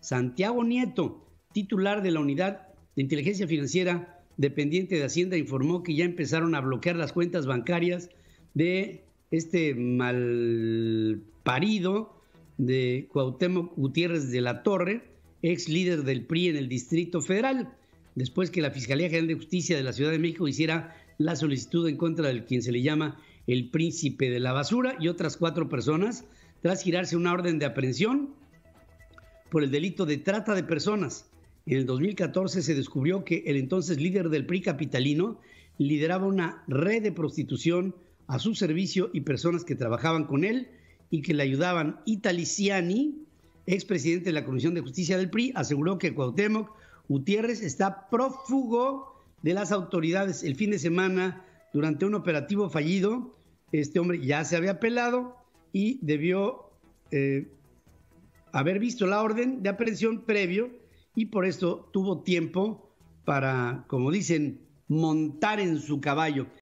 Santiago Nieto, titular de la Unidad de Inteligencia Financiera dependiente de Hacienda, informó que ya empezaron a bloquear las cuentas bancarias de este mal parido de Cuauhtémoc Gutiérrez de la Torre, ex líder del PRI en el Distrito Federal, después que la Fiscalía General de Justicia de la Ciudad de México hiciera la solicitud en contra del quien se le llama el príncipe de la basura y otras cuatro personas, tras girarse una orden de aprehensión por el delito de trata de personas. En el 2014 se descubrió que el entonces líder del PRI capitalino lideraba una red de prostitución a su servicio y personas que trabajaban con él y que le ayudaban. Italiciani, expresidente de la Comisión de Justicia del PRI, aseguró que Cuauhtémoc Gutiérrez está prófugo de las autoridades el fin de semana durante un operativo fallido. Este hombre ya se había apelado y debió eh, haber visto la orden de aprehensión previo y por esto tuvo tiempo para, como dicen, montar en su caballo.